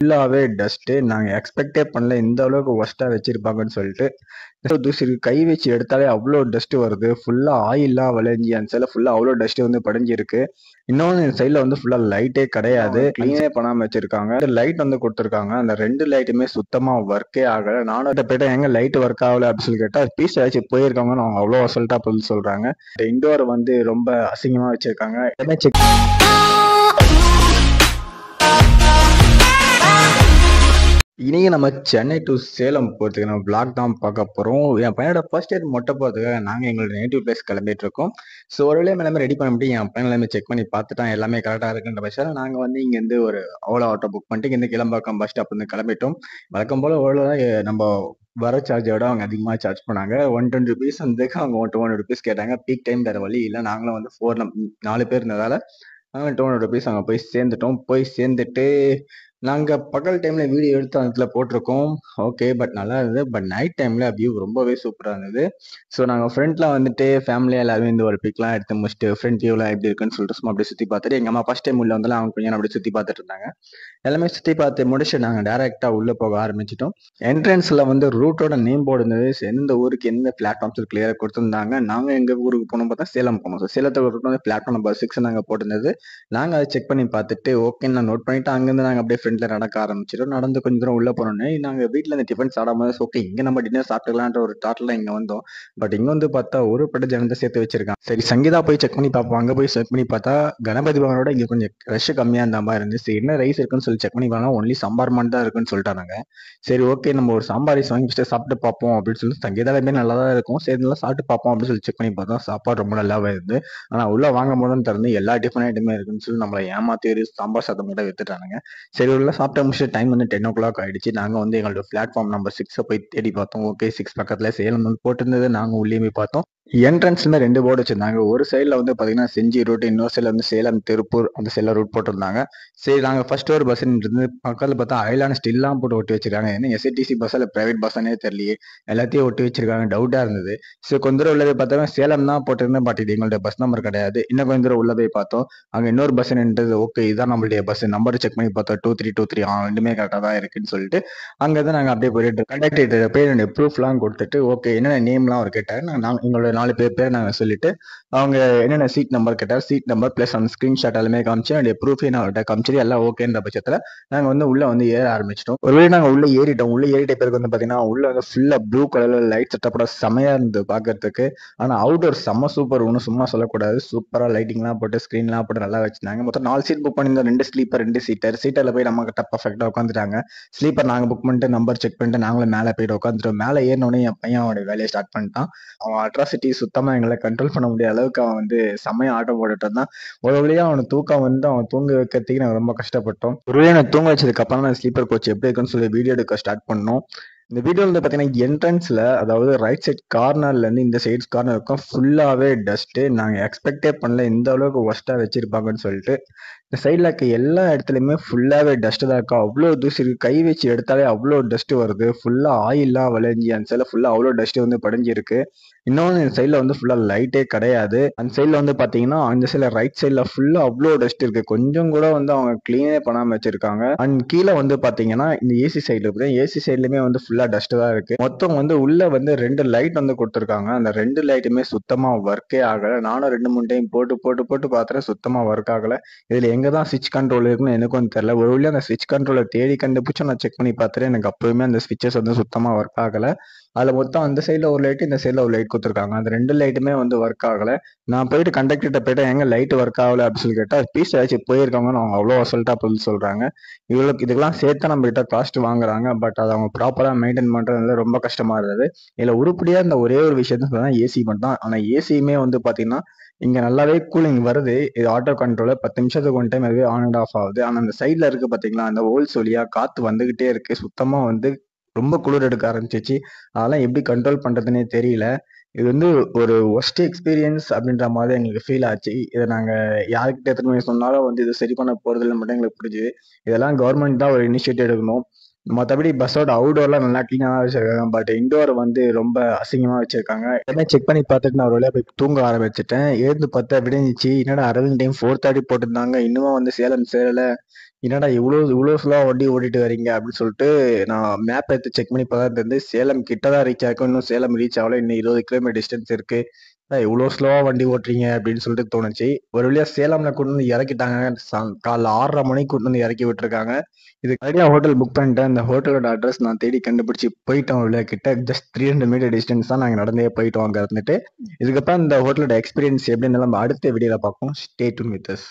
ஃபுல்லாகவே டஸ்ட்டு நாங்கள் எக்ஸ்பெக்டே பண்ணல இந்த அளவுக்கு ஒஸ்ட்டாக வச்சுருப்பாங்கன்னு சொல்லிட்டு தூசி கை வச்சு எடுத்தாலே அவ்வளோ டஸ்ட்டு வருது ஃபுல்லாக ஆயிலாம் விளைஞ்சி அந்த சைடில் ஃபுல்லாக அவ்வளோ டஸ்ட்டு வந்து படைஞ்சிருக்கு இன்னொன்று இந்த சைடில் வந்து ஃபுல்லாக லைட்டே கிடையாது க்ளீனே பண்ணாமல் வச்சுருக்காங்க லைட் வந்து கொடுத்துருக்காங்க அந்த ரெண்டு லைட்டுமே சுத்தமாக ஒர்க்கே ஆகலை நானும் கிட்ட போயிட்டேன் எங்கே லைட் ஒர்க் ஆகலை அப்படின்னு சொல்லி கேட்டால் பீஸ் ஏதாச்சும் போயிருக்காங்கன்னு அவங்க அவ்வளோ அசல்ட்டாக பதில் சொல்கிறாங்க இண்டோர் வந்து ரொம்ப அசிங்கமாக வச்சுருக்காங்க செக் இனியும் நம்ம சென்னை டு சேலம் போகிறதுக்கு நம்ம பிளாக் தான் பார்க்க போகிறோம் என் பையனோட ஃபர்ஸ்ட் இயர் மொட்டை போகிறதுக்காக நாங்கள் எங்களோட நேட்டிவ் பிளேஸ் கிளம்பிட்டு இருக்கோம் ஸோ ஒரு வேலையை எல்லாமே ரெடி பண்ண முடியும் என் பையன் எல்லாமே செக் பண்ணி பார்த்துட்டான் எல்லாமே கரெக்டாக இருக்குன்ற பட்சத்தில் நாங்கள் வந்து இங்கேருந்து ஒரு ஓலோ ஆட்டோ புக் பண்ணிட்டு இங்கேருந்து கிளம்பாக்கம் பஸ் ஸ்டாப் வந்து கிளம்பிட்டோம் வழக்கம் போல் ஓலோ நம்ம வர சார்ஜை விட அவங்க அதிகமாக சார்ஜ் பண்ணாங்க ஒன் டென் ருபீஸ் வந்து அவங்க ஒன் டூ ஹண்ட்ரட் ருபீஸ் கேட்டாங்க பீக் டைம் வேறு வழி இல்லை நாங்களும் வந்து ஃபோர் நாலு பேர் இருந்ததால் நாங்கள் டூ ஹண்ட்ரட் ருபீஸ் அங்கே போய் சேர்ந்துட்டோம் போய் சேர்ந்துட்டு நாங்கள் பகல் டைமில் வீடியோ எடுத்து அதில் போட்டிருக்கோம் ஓகே பட் நல்லா இருந்தது பட் நைட் டைமில் வியூ ரொம்பவே சூப்பராக இருந்தது ஸோ நாங்கள் ஃப்ரெண்ட்லாம் வந்துட்டு ஃபேமிலியாக எல்லாருமே இந்த ஒரு பிக்லாம் எடுத்து முடிச்சுட்டு ஃப்ரெண்ட் வியூவில் எப்படி இருக்குன்னு சொல்லிட்டு சும்மா அப்படியே சுற்றி பார்த்துட்டு எங்கள் அம்மா ஃபஸ்ட் டைம் உள்ள வந்தாலும் அவங்க கொஞ்சம் அப்படி சுற்றி பார்த்துட்டு இருந்தாங்க எல்லாமே சுற்றி பார்த்து முடிச்சு நாங்கள் டேரெக்டாக உள்ளே போக ஆரம்பிச்சிட்டோம் என்ட்ரன்ஸில் வந்து ரூட்டோட நேம் போர்டு இருந்தது எந்த ஊருக்கு எந்த பிளாட்ஃபார்ம்ஸ் கிளியராக கொடுத்துருந்தாங்க நாங்கள் எங்கள் ஊருக்கு போனோம் பார்த்தா சேலம் போனோம் ஸோ சேலத்தில் வந்து பிளாட்ஃபார்ம் நம்பர் சிக்ஸ் நாங்கள் போட்டிருந்தது நாங்கள் அதை செக் பண்ணி பார்த்துட்டு ஓகேன்னு நான் நோட் பண்ணிவிட்டு அங்கேருந்து நாங்கள் அப்படியே ஃப்ரெண்ட் ஃப்ரெண்ட்ல நடக்க ஆரம்பிச்சிடும் நடந்து கொஞ்சம் தூரம் உள்ள போனோடனே நாங்க வீட்டுல இந்த டிஃபன் சாடாமல் ஓகே இங்க நம்ம டின்னர் சாப்பிட்டுக்கலாம் ஒரு தாட்ல இங்க வந்தோம் பட் இங்க வந்து பார்த்தா ஒரு பட்ட ஜனத்தை சேர்த்து வச்சிருக்கான் சரி சங்கீதா போய் செக் பண்ணி பார்ப்போம் அங்க போய் செக் பண்ணி பார்த்தா கணபதி பவனோட இங்க கொஞ்சம் ரஷ் கம்மியா இருந்த மாதிரி இருந்து சரி என்ன ரைஸ் இருக்குன்னு சொல்லி செக் பண்ணி பார்த்தா ஒன்லி சாம்பார் மட்டும் தான் இருக்குன்னு சொல்லிட்டாங்க சரி ஓகே நம்ம ஒரு சாம்பார் ரைஸ் வாங்கி சாப்பிட்டு பார்ப்போம் அப்படின்னு சொல்லி சங்கீதா எப்பயும் நல்லா தான் இருக்கும் சரி நல்லா சாப்பிட்டு பார்ப்போம் அப்படின்னு சொல்லி செக் பண்ணி பார்த்தா சாப்பாடு ரொம்ப நல்லாவே இருந்து ஆனா உள்ள வாங்கும் போதுன்னு திறந்து எல்லா டிஃபன் ஐட்டமே இருக்குன்னு சொல்லி நம்மளை ஏமாத்தி சாம்பார் சாதம் மட்டும் வித்துட்டானுங்க சரி எங்களுக்குள்ள சாப்பிட்ட முடிச்ச டைம் வந்து டென் ஓ கிளாக் ஆயிடுச்சு நாங்கள் வந்து எங்களோட பிளாட்ஃபார்ம் நம்பர் சிக்ஸை போய் தேடி பார்த்தோம் ஓகே சிக்ஸ் பக்கத்தில் சேலம் வந்து போட்டிருந்தது நாங்கள் உள்ளேயுமே போய் பார்த்தோம் என்ட்ரன்ஸ்ல ரெண்டு போர்டு வச்சிருந்தாங்க ஒரு சைடில் வந்து பார்த்தீங்கன்னா செஞ்சி ரூட் இன்னொரு சைடில் வந்து சேலம் திருப்பூர் அந்த சைடில் ரூட் போட்டிருந்தாங்க சரி நாங்கள் ஃபர்ஸ்ட் ஒரு பஸ் இருந்து பக்கத்தில் பார்த்தா அயலான ஸ்டில்லாம் போட்டு ஒட்டி வச்சிருக்காங்க ஏன்னா எஸ்ஐடிசி பஸ் இல்லை பிரைவேட் பஸ்ஸானே தெரியலையே எல்லாத்தையும் ஒட்டி வச்சிருக்காங்க டவுட்டாக இருந்தது சரி கொஞ்சம் தூரம் உள்ளதே பார்த்தா சேலம் தான் போட்டிருந்தேன் பட் இது எங்களுடைய பஸ் நம்பர் கிடையாது இன்னும் கொஞ்சம் தூரம் உள்ளதே பார்த்தோம் அங்கே இன்னொரு பஸ் நின்றுது ஓகே இதுதான் நம்மளுடைய பஸ் நம்பர் செக் பண்ணி பார்த்தோம் two three three two three ரெண்டுமே கரெக்டாக தான் இருக்குன்னு சொல்லிட்டு அங்கே தான் நாங்கள் அப்படியே போயிட்டு கண்டக்ட் போய் பேருடைய ப்ரூஃப்லாம் கொடுத்துட்டு ஓகே என்னென்ன நேம்லாம் அவர் கேட்டார் நாங்கள் எங்களோட நாலு பேர் பேர் நாங்கள் சொல்லிட்டு அவங்க என்னென்ன சீட் நம்பர் கேட்டார் சீட் நம்பர் ப்ளஸ் அந்த ஸ்க்ரீன்ஷாட் எல்லாமே காமிச்சு என்னுடைய ப்ரூஃபையும் அவர்கிட்ட காமிச்சு எல்லாம் ஓகேன்ற பட்சத்தில் நாங்கள் வந்து உள்ளே வந்து ஏற ஆரம்பிச்சிட்டோம் ஒருவேளை நாங்கள் உள்ளே ஏறிட்டோம் உள்ளே ஏறிட்ட பேருக்கு வந்து பார்த்தீங்கன்னா உள்ளே வந்து ஃபுல்லாக ப்ளூ கலரில் லைட் செட்டப்போட செமையாக இருந்தது பார்க்கறதுக்கு ஆனால் அவுட்டோர் செம்ம சூப்பர் ஒன்றும் சும்மா சொல்லக்கூடாது சூப்பராக லைட்டிங்லாம் போட்டு ஸ்க்ரீன்லாம் போட்டு நல்லா வச்சுருந்தாங்க மொத்தம் நாலு சீட் புக் பண்ணியிருந்தோம் ரெண்டு ஸ்லீப்பர் ரெண்டு சீட்டர் சீட்டரில் போய் நம்ம கிட்ட பர்ஃபெக்டாக உட்காந்துட்டாங்க ஸ்லீப்பர் நாங்கள் புக் பண்ணிட்டு நம்பர் செக் பண்ணிட்டு நாங்களும் மேலே போயிட்டு உட்காந்துட்டோம் மேலே ஏறினோடனே என் பையன் அவனுடைய வேலையை ஸ்டார்ட் பண்ணிட்டான் அவன் அட்ராசிட்டி சுத்தமாக எங்களை கண்ட்ரோல் பண்ண முடியாத அளவுக்கு அவன் வந்து செம்மையா ஆட்டோ போட்டுட்டு இருந்தான் ஒரு வழியாக அவனை தூக்கம் வந்து அவன் தூங்க வைக்கிறதுக்கு நாங்கள் ரொம்ப கஷ்டப்பட்டோம் ஒரு வழியாக நான் தூங்க வச்சதுக்கு அப்புறம் நான் ஸ்லீப்பர் கோச் எப்படி இருக்குன்னு சொல்லி வீடியோ எடுக்க ஸ்டார்ட் பண்ணோம் இந்த வீடியோ வந்து பார்த்தீங்கன்னா என்ட்ரன்ஸ்ல அதாவது ரைட் சைட் கார்னர்லேருந்து இந்த சைட்ஸ் கார்னர் இருக்கும் ஃபுல்லாகவே டஸ்ட்டு நாங்கள் எக்ஸ்பெக்டே பண்ணல இந்த அளவுக்கு ஒஸ்ட்டாக வச்சிருப்பாங்கன்னு சொல்லிட்டு இந்த சைடில் இருக்க எல்லா இடத்துலையுமே ஃபுல்லாகவே டஸ்ட்டு தான் இருக்கா அவ்வளோ தூசி இருக்குது கை வச்சு எடுத்தாலே அவ்வளோ டஸ்ட்டு வருது ஃபுல்லாக ஆயிலெலாம் விளைஞ்சி அந்த சைடில் ஃபுல்லாக அவ்வளோ டஸ்ட்டு வந்து படிஞ்சிருக்கு இன்னொன்று இந்த சைடில் வந்து ஃபுல்லாக லைட்டே கிடையாது அந்த சைடில் வந்து பார்த்தீங்கன்னா அந்த சைடில் ரைட் சைடில் ஃபுல்லாக அவ்வளோ டஸ்ட் இருக்குது கொஞ்சம் கூட வந்து அவங்க கிளீனே பண்ணாமல் வச்சுருக்காங்க அண்ட் கீழே வந்து பார்த்தீங்கன்னா இந்த ஏசி சைடில் இருக்குது ஏசி சைட்லேயுமே வந்து ஃபுல்லா டஸ்ட் தான் இருக்கு மொத்தம் வந்து உள்ள வந்து ரெண்டு லைட் வந்து கொடுத்துருக்காங்க அந்த ரெண்டு லைட்டுமே சுத்தமா ஒர்க்கே ஆகல நானும் ரெண்டு மூணு டைம் போட்டு போட்டு போட்டு பார்த்தேன் சுத்தமா ஒர்க் ஆகல இதுல எங்கே தான் ஸ்விட்ச் கண்ட்ரோல் இருக்குன்னு எனக்கும் தெரியல ஒரு வழியா அந்த ஸ்விட்ச் கண்ட்ரோலை தேடி கண்டுபிடிச்சு நான் செக் பண்ணி பார்த்துட்டு எனக்கு அப்பவுமே அந்த சுவிச்சஸ் வந்து சுத்தமா ஒர்க் ஆகலை அதில் மொத்தம் அந்த சைடில் ஒரு லைட் இந்த சைடில் ஒரு லைட் கொடுத்துருக்காங்க அந்த ரெண்டு லைட்டுமே வந்து ஒர்க் ஆகலை நான் போயிட்டு கண்டக்டர்கிட்ட போயிட்டு எங்கே லைட் ஒர்க் ஆகலை அப்படின்னு சொல்லி கேட்டால் பீஸ் ஏதாச்சும் போயிருக்காங்கன்னு அவங்க அவ்வளோ அசல்ட்டாக பதில் சொல்கிறாங்க இவ்வளோ இதுக்கெல்லாம் சேர்த்து நம்மகிட்ட காஸ்ட் வாங்குறாங்க பட் அதை அவங்க ப்ராப்பராக மெயின்டைன் பண்ணுறது ரொம்ப கஷ்டமாக இருந்தது இதில் உருப்படியாக இந்த ஒரே ஒரு விஷயத்த சொன்னால் ஏசி மட்டும் தான் ஆனால் ஏசியுமே வந்து பார்த்தீங்கன்னா இங்கே நல்லாவே கூலிங் வருது இது ஆட்டோ கண்ட்ரோல பத்து நிமிஷத்துக்கு ஒன் டைம் அதுவே ஆன் அண்ட் ஆஃப் ஆகுது ஆனால் அந்த சைடில் இருக்குது பார்த்தீங்களா அந்த ஹோல்ஸ் வழியாக காற்று வந்துக்கிட்டே இருக்குது சுத்தமாக வந்து ரொம்ப குளிர் எடுக்க ஆரம்பிச்சிச்சு அதெல்லாம் எப்படி கண்ட்ரோல் பண்ணுறதுனே தெரியல இது வந்து ஒரு ஒஸ்ட் எக்ஸ்பீரியன்ஸ் அப்படின்ற மாதிரி எங்களுக்கு ஃபீல் ஆச்சு இதை நாங்கள் யாருக்கிட்ட எத்தனை சொன்னாலும் வந்து இது சரி பண்ண இல்லை மட்டும் எங்களுக்கு புரிஞ்சுது இதெல்லாம் கவர்மெண்ட் தான் ஒரு இனிஷியேட்டிவ் எடுக்கணும் மற்றபடி பஸ்ஸோட அவுடோர்லாம் நல்லா க்ளீனாக வச்சிருக்காங்க பட் இண்டோர் வந்து ரொம்ப அசிங்கமாக வச்சிருக்காங்க எல்லாமே செக் பண்ணி பார்த்துட்டு நான் ஒரு வழியாக போய் தூங்க ஆரம்பிச்சிட்டேன் எழுந்து பார்த்தா விடிஞ்சிச்சு என்னடா அரவிந்த் டைம் ஃபோர் தேர்ட்டி போட்டிருந்தாங்க இன்னுமா வந்து சேலம் சேரலை என்னடா இவ்வளோ இவ்வளோ ஃபுல்லாக வண்டி ஓடிட்டு வரீங்க அப்படின்னு சொல்லிட்டு நான் மேப் எடுத்து செக் பண்ணி பார்த்தா இருந்தது சேலம் கிட்ட தான் ரீச் ஆகும் இன்னும் சேலம் ரீச் ஆகல இன்னும் இருபது கிலோமீட்டர் டிஸ்டன்ஸ் இருக்குது இவ்வளோ ஸ்லோவாக வண்டி ஓட்டுறீங்க அப்படின்னு சொல்லிட்டு தோணுச்சு ஒரு வழியாக சேலம்ல கொண்டு வந்து இறக்கிட்டாங்க காலைல ஆறரை மணிக்கு கொண்டு வந்து இறக்கி விட்டுருக்காங்க இதுக்கு நிறையா ஹோட்டல் புக் பண்ணிட்டேன் அந்த ஹோட்டலோட அட்ரஸ் நான் தேடி கண்டுபிடிச்சி போயிட்டோம் வழியா கிட்ட just three hundred meter distance தான் நாங்கள் நடந்தே போயிட்டோம் அங்கே இருந்துட்டு இதுக்கப்புறம் இந்த ஹோட்டலோட எக்ஸ்பீரியன்ஸ் எப்படின்னு நம்ம அடுத்த வீடியோல பார்ப்போம் ஸ்டே டு வித் அஸ்